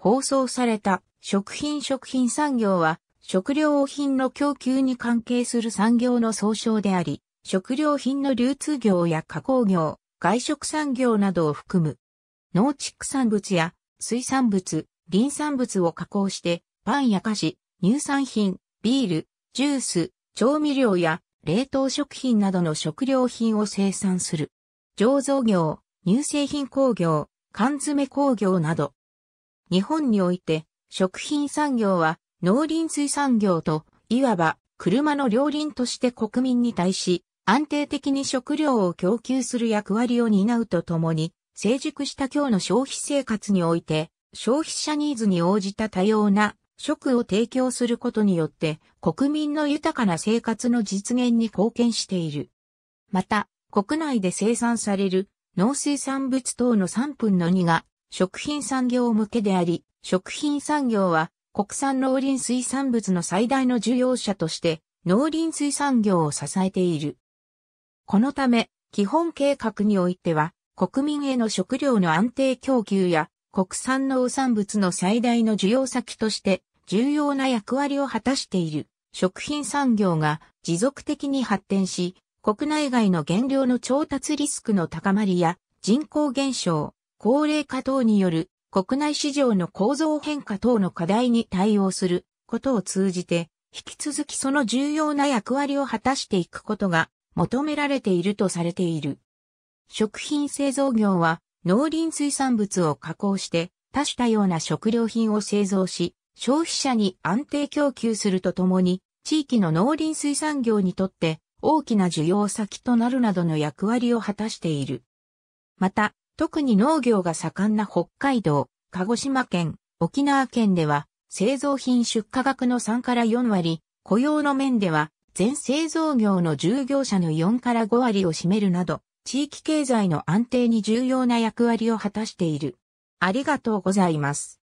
放送された食品食品産業は食料品の供給に関係する産業の総称であり、食料品の流通業や加工業、外食産業などを含む、農畜産物や水産物、林産物を加工して、パンや菓子、乳酸品、ビール、ジュース、調味料や冷凍食品などの食料品を生産する。醸造業、乳製品工業、缶詰工業など、日本において、食品産業は農林水産業と、いわば車の両輪として国民に対し、安定的に食料を供給する役割を担うとともに、成熟した今日の消費生活において、消費者ニーズに応じた多様な食を提供することによって国民の豊かな生活の実現に貢献している。また、国内で生産される農水産物等の3分の2が食品産業向けであり、食品産業は国産農林水産物の最大の需要者として農林水産業を支えている。このため、基本計画においては、国民への食料の安定供給や国産農産物の最大の需要先として重要な役割を果たしている食品産業が持続的に発展し、国内外の原料の調達リスクの高まりや人口減少、高齢化等による国内市場の構造変化等の課題に対応することを通じて、引き続きその重要な役割を果たしていくことが求められているとされている。食品製造業は農林水産物を加工して多種多様な食料品を製造し、消費者に安定供給するとともに、地域の農林水産業にとって大きな需要先となるなどの役割を果たしている。また、特に農業が盛んな北海道、鹿児島県、沖縄県では、製造品出荷額の3から4割、雇用の面では、全製造業の従業者の4から5割を占めるなど、地域経済の安定に重要な役割を果たしている。ありがとうございます。